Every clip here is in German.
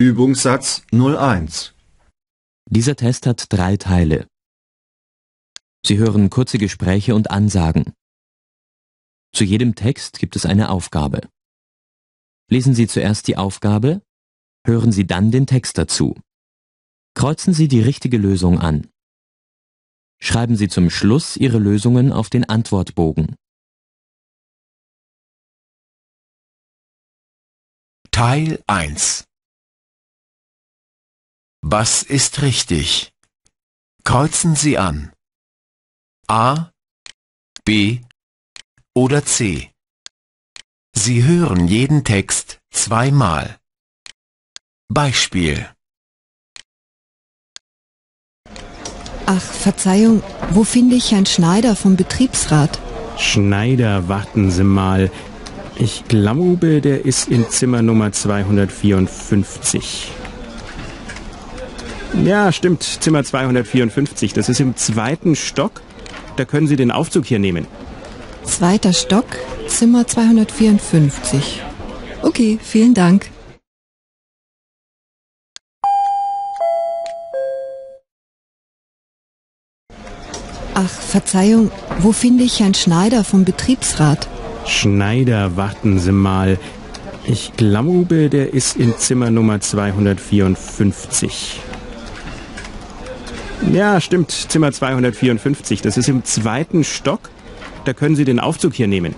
Übungssatz 01 Dieser Test hat drei Teile. Sie hören kurze Gespräche und Ansagen. Zu jedem Text gibt es eine Aufgabe. Lesen Sie zuerst die Aufgabe, hören Sie dann den Text dazu. Kreuzen Sie die richtige Lösung an. Schreiben Sie zum Schluss Ihre Lösungen auf den Antwortbogen. Teil 1 was ist richtig? Kreuzen Sie an. A, B oder C. Sie hören jeden Text zweimal. Beispiel. Ach, Verzeihung, wo finde ich Herrn Schneider vom Betriebsrat? Schneider, warten Sie mal. Ich glaube, der ist in Zimmer Nummer 254. Ja, stimmt. Zimmer 254. Das ist im zweiten Stock. Da können Sie den Aufzug hier nehmen. Zweiter Stock, Zimmer 254. Okay, vielen Dank. Ach, Verzeihung, wo finde ich Herrn Schneider vom Betriebsrat? Schneider, warten Sie mal. Ich glaube, der ist in Zimmer Nummer 254. Ja, stimmt. Zimmer 254. Das ist im zweiten Stock. Da können Sie den Aufzug hier nehmen.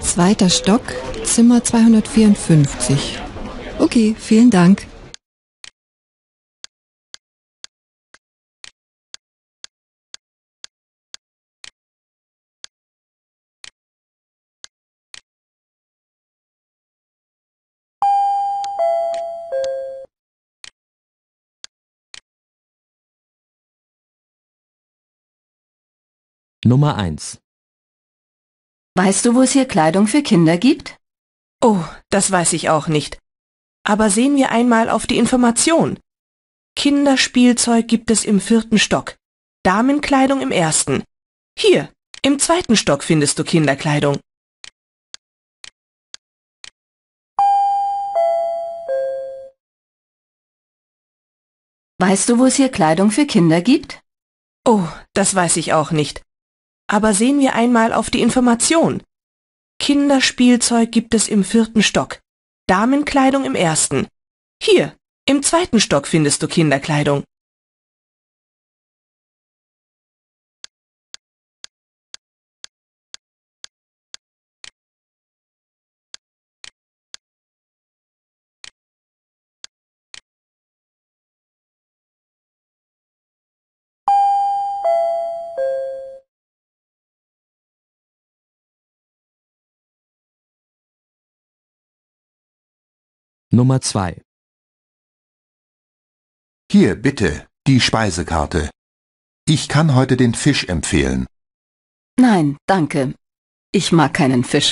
Zweiter Stock, Zimmer 254. Okay, vielen Dank. Nummer 1 Weißt du, wo es hier Kleidung für Kinder gibt? Oh, das weiß ich auch nicht. Aber sehen wir einmal auf die Information. Kinderspielzeug gibt es im vierten Stock, Damenkleidung im ersten. Hier, im zweiten Stock findest du Kinderkleidung. Weißt du, wo es hier Kleidung für Kinder gibt? Oh, das weiß ich auch nicht. Aber sehen wir einmal auf die Information. Kinderspielzeug gibt es im vierten Stock, Damenkleidung im ersten. Hier, im zweiten Stock findest du Kinderkleidung. Nummer 2 Hier bitte, die Speisekarte. Ich kann heute den Fisch empfehlen. Nein, danke. Ich mag keinen Fisch.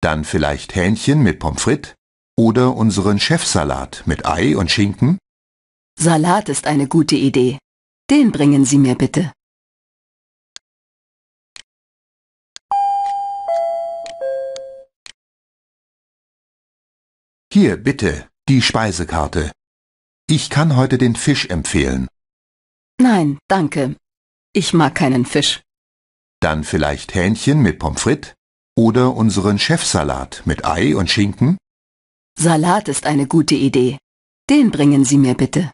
Dann vielleicht Hähnchen mit Pommes frites oder unseren Chefsalat mit Ei und Schinken? Salat ist eine gute Idee. Den bringen Sie mir bitte. Hier, bitte, die Speisekarte. Ich kann heute den Fisch empfehlen. Nein, danke. Ich mag keinen Fisch. Dann vielleicht Hähnchen mit Pommes frites oder unseren Chefsalat mit Ei und Schinken? Salat ist eine gute Idee. Den bringen Sie mir bitte.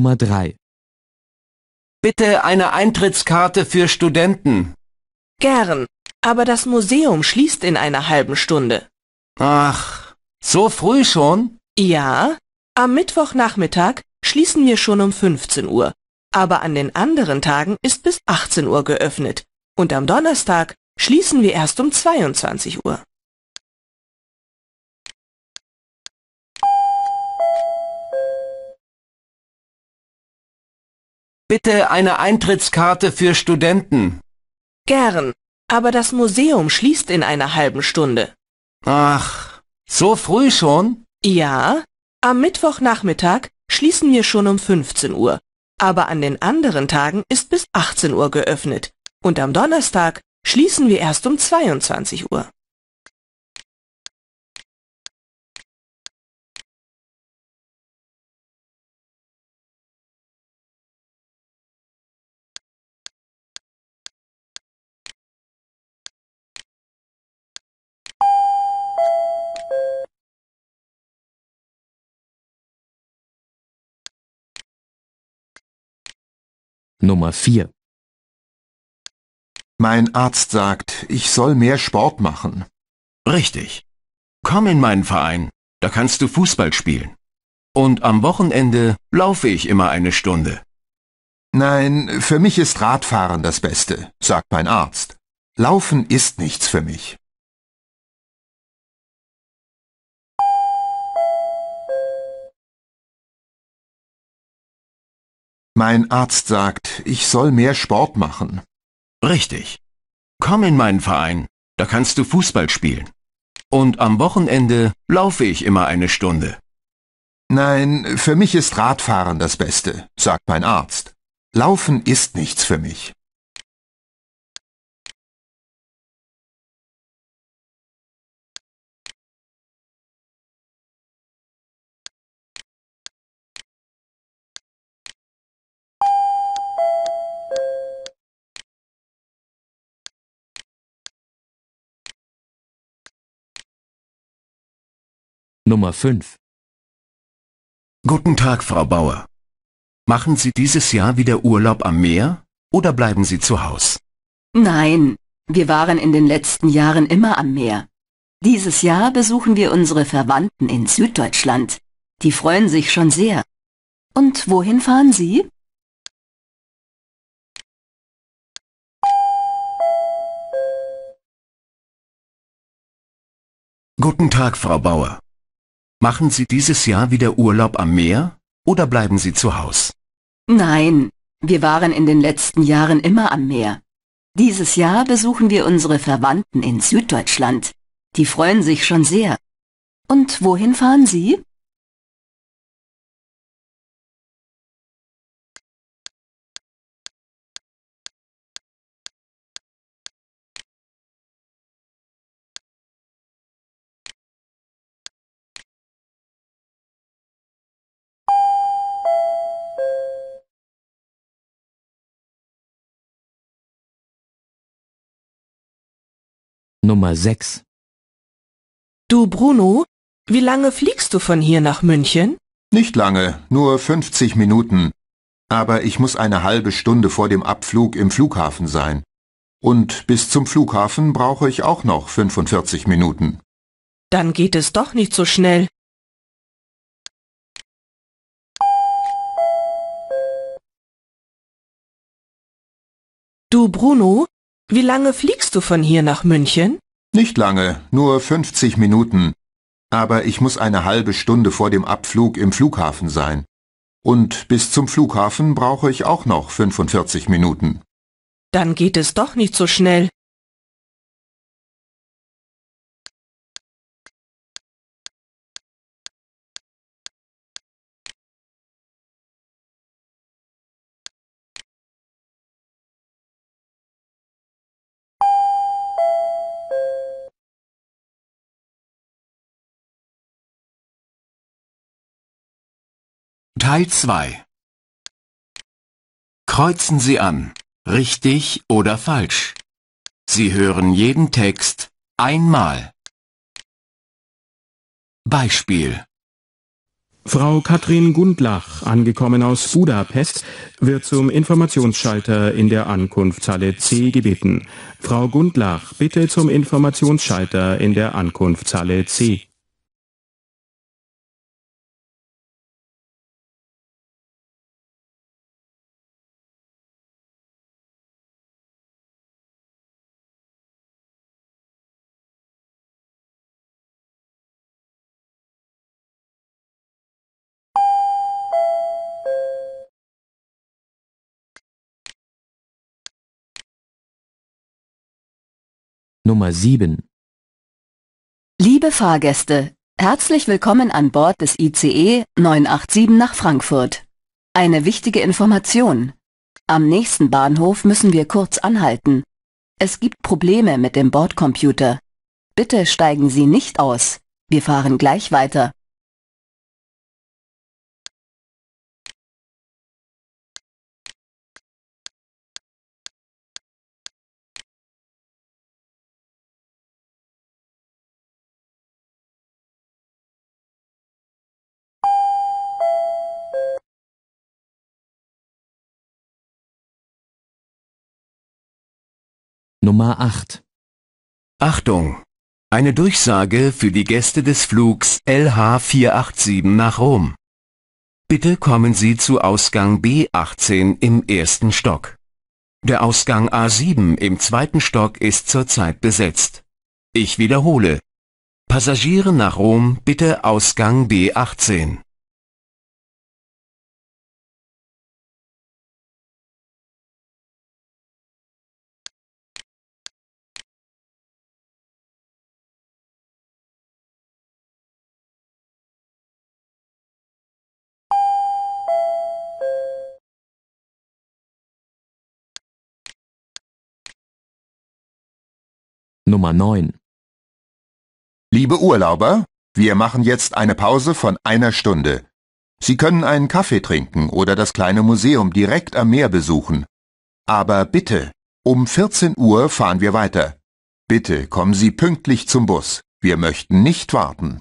Nummer 3. Bitte eine Eintrittskarte für Studenten. Gern, aber das Museum schließt in einer halben Stunde. Ach, so früh schon? Ja, am Mittwochnachmittag schließen wir schon um 15 Uhr, aber an den anderen Tagen ist bis 18 Uhr geöffnet und am Donnerstag schließen wir erst um 22 Uhr. Bitte eine Eintrittskarte für Studenten. Gern, aber das Museum schließt in einer halben Stunde. Ach, so früh schon? Ja, am Mittwochnachmittag schließen wir schon um 15 Uhr, aber an den anderen Tagen ist bis 18 Uhr geöffnet und am Donnerstag schließen wir erst um 22 Uhr. Nummer 4 Mein Arzt sagt, ich soll mehr Sport machen. Richtig. Komm in meinen Verein, da kannst du Fußball spielen. Und am Wochenende laufe ich immer eine Stunde. Nein, für mich ist Radfahren das Beste, sagt mein Arzt. Laufen ist nichts für mich. Mein Arzt sagt, ich soll mehr Sport machen. Richtig. Komm in meinen Verein, da kannst du Fußball spielen. Und am Wochenende laufe ich immer eine Stunde. Nein, für mich ist Radfahren das Beste, sagt mein Arzt. Laufen ist nichts für mich. Nummer 5 Guten Tag, Frau Bauer. Machen Sie dieses Jahr wieder Urlaub am Meer oder bleiben Sie zu Hause? Nein, wir waren in den letzten Jahren immer am Meer. Dieses Jahr besuchen wir unsere Verwandten in Süddeutschland. Die freuen sich schon sehr. Und wohin fahren Sie? Guten Tag, Frau Bauer. Machen Sie dieses Jahr wieder Urlaub am Meer? Oder bleiben Sie zu Haus? Nein, wir waren in den letzten Jahren immer am Meer. Dieses Jahr besuchen wir unsere Verwandten in Süddeutschland. Die freuen sich schon sehr. Und wohin fahren Sie? Nummer 6 Du Bruno, wie lange fliegst du von hier nach München? Nicht lange, nur 50 Minuten. Aber ich muss eine halbe Stunde vor dem Abflug im Flughafen sein. Und bis zum Flughafen brauche ich auch noch 45 Minuten. Dann geht es doch nicht so schnell. Du Bruno, wie lange fliegst du von hier nach München? Nicht lange, nur 50 Minuten. Aber ich muss eine halbe Stunde vor dem Abflug im Flughafen sein. Und bis zum Flughafen brauche ich auch noch 45 Minuten. Dann geht es doch nicht so schnell. Teil 2 Kreuzen Sie an, richtig oder falsch. Sie hören jeden Text einmal. Beispiel Frau Katrin Gundlach, angekommen aus Budapest, wird zum Informationsschalter in der Ankunftshalle C gebeten. Frau Gundlach, bitte zum Informationsschalter in der Ankunftshalle C. Nummer 7 Liebe Fahrgäste, herzlich willkommen an Bord des ICE 987 nach Frankfurt. Eine wichtige Information. Am nächsten Bahnhof müssen wir kurz anhalten. Es gibt Probleme mit dem Bordcomputer. Bitte steigen Sie nicht aus. Wir fahren gleich weiter. Nummer 8. Achtung! Eine Durchsage für die Gäste des Flugs LH487 nach Rom. Bitte kommen Sie zu Ausgang B18 im ersten Stock. Der Ausgang A7 im zweiten Stock ist zurzeit besetzt. Ich wiederhole. Passagiere nach Rom bitte Ausgang B18. Nummer 9. Liebe Urlauber, wir machen jetzt eine Pause von einer Stunde. Sie können einen Kaffee trinken oder das kleine Museum direkt am Meer besuchen. Aber bitte, um 14 Uhr fahren wir weiter. Bitte kommen Sie pünktlich zum Bus. Wir möchten nicht warten.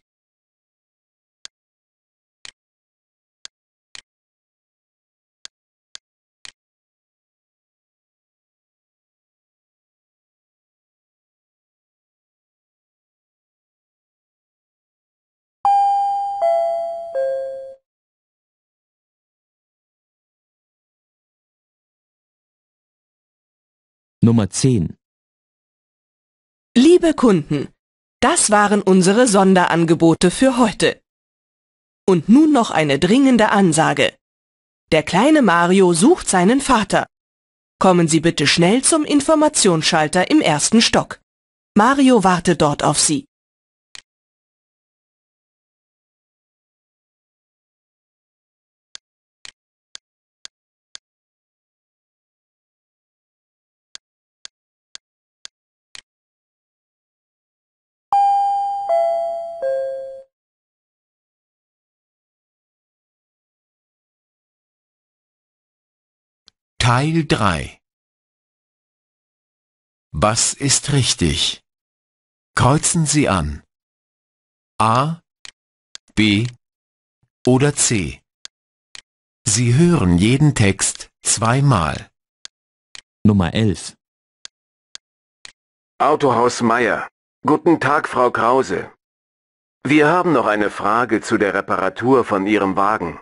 Nummer 10 Liebe Kunden, das waren unsere Sonderangebote für heute. Und nun noch eine dringende Ansage. Der kleine Mario sucht seinen Vater. Kommen Sie bitte schnell zum Informationsschalter im ersten Stock. Mario wartet dort auf Sie. Teil 3 Was ist richtig? Kreuzen Sie an. A, B oder C. Sie hören jeden Text zweimal. Nummer 11 Autohaus Meier. Guten Tag, Frau Krause. Wir haben noch eine Frage zu der Reparatur von Ihrem Wagen.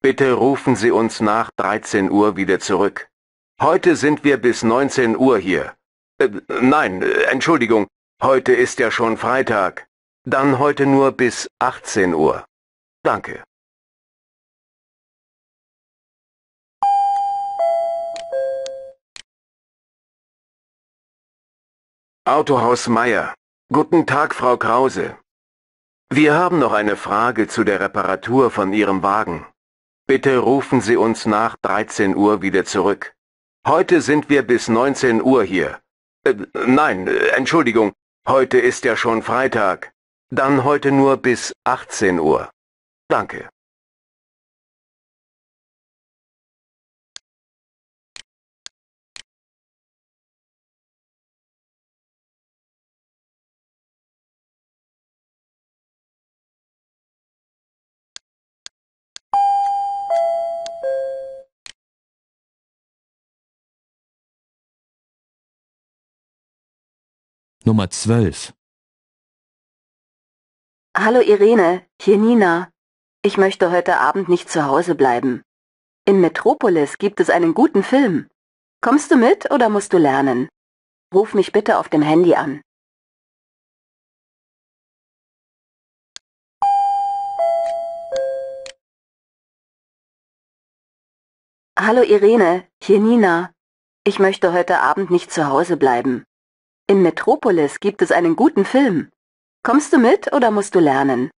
Bitte rufen Sie uns nach 13 Uhr wieder zurück. Heute sind wir bis 19 Uhr hier. Äh, nein, äh, Entschuldigung, heute ist ja schon Freitag. Dann heute nur bis 18 Uhr. Danke. Autohaus Meier. Guten Tag, Frau Krause. Wir haben noch eine Frage zu der Reparatur von Ihrem Wagen. Bitte rufen Sie uns nach 13 Uhr wieder zurück. Heute sind wir bis 19 Uhr hier. Äh, nein, äh, Entschuldigung, heute ist ja schon Freitag. Dann heute nur bis 18 Uhr. Danke. Nummer 12. Hallo Irene, hier Nina. Ich möchte heute Abend nicht zu Hause bleiben. In Metropolis gibt es einen guten Film. Kommst du mit oder musst du lernen? Ruf mich bitte auf dem Handy an. Hallo Irene, hier Nina. Ich möchte heute Abend nicht zu Hause bleiben. In Metropolis gibt es einen guten Film. Kommst du mit oder musst du lernen?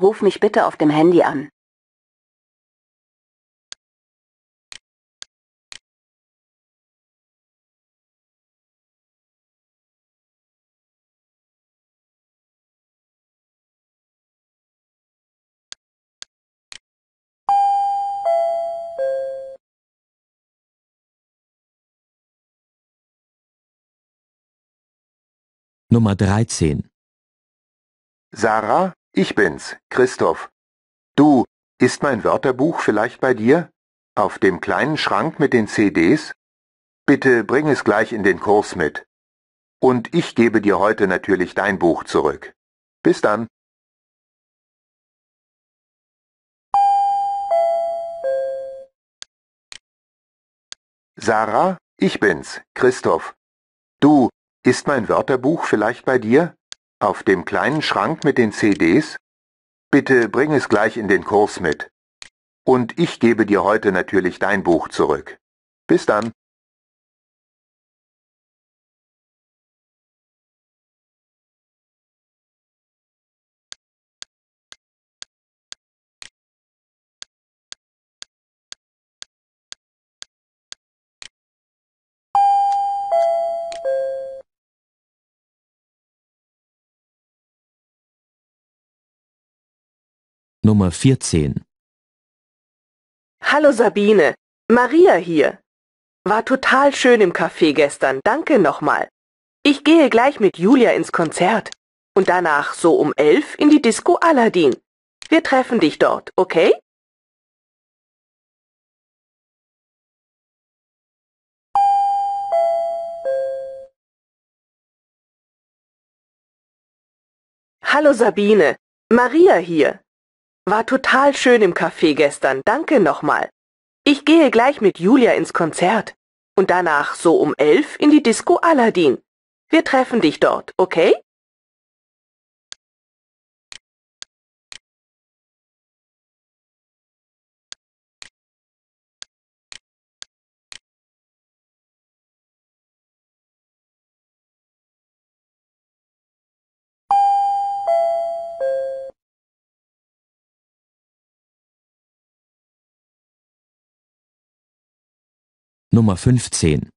Ruf mich bitte auf dem Handy an. Nummer 13. Sarah, ich bin's, Christoph. Du, ist mein Wörterbuch vielleicht bei dir? Auf dem kleinen Schrank mit den CDs? Bitte bring es gleich in den Kurs mit. Und ich gebe dir heute natürlich dein Buch zurück. Bis dann. Sarah, ich bin's, Christoph. Du, ist mein Wörterbuch vielleicht bei dir? Auf dem kleinen Schrank mit den CDs? Bitte bring es gleich in den Kurs mit. Und ich gebe dir heute natürlich dein Buch zurück. Bis dann. Nummer 14. Hallo Sabine, Maria hier. War total schön im Café gestern, danke nochmal. Ich gehe gleich mit Julia ins Konzert und danach so um elf in die Disco Aladdin. Wir treffen dich dort, okay? Hallo Sabine, Maria hier. War total schön im Café gestern, danke nochmal. Ich gehe gleich mit Julia ins Konzert und danach so um elf in die Disco Aladdin. Wir treffen dich dort, okay? Nummer 15.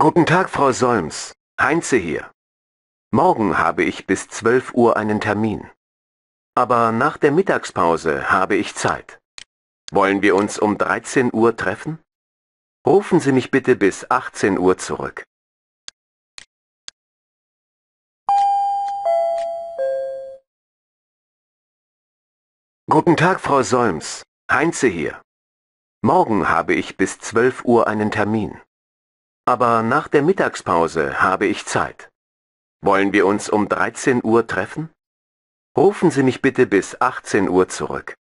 Guten Tag, Frau Solms. Heinze hier. Morgen habe ich bis 12 Uhr einen Termin. Aber nach der Mittagspause habe ich Zeit. Wollen wir uns um 13 Uhr treffen? Rufen Sie mich bitte bis 18 Uhr zurück. Guten Tag, Frau Solms. Heinze hier. Morgen habe ich bis 12 Uhr einen Termin. Aber nach der Mittagspause habe ich Zeit. Wollen wir uns um 13 Uhr treffen? Rufen Sie mich bitte bis 18 Uhr zurück.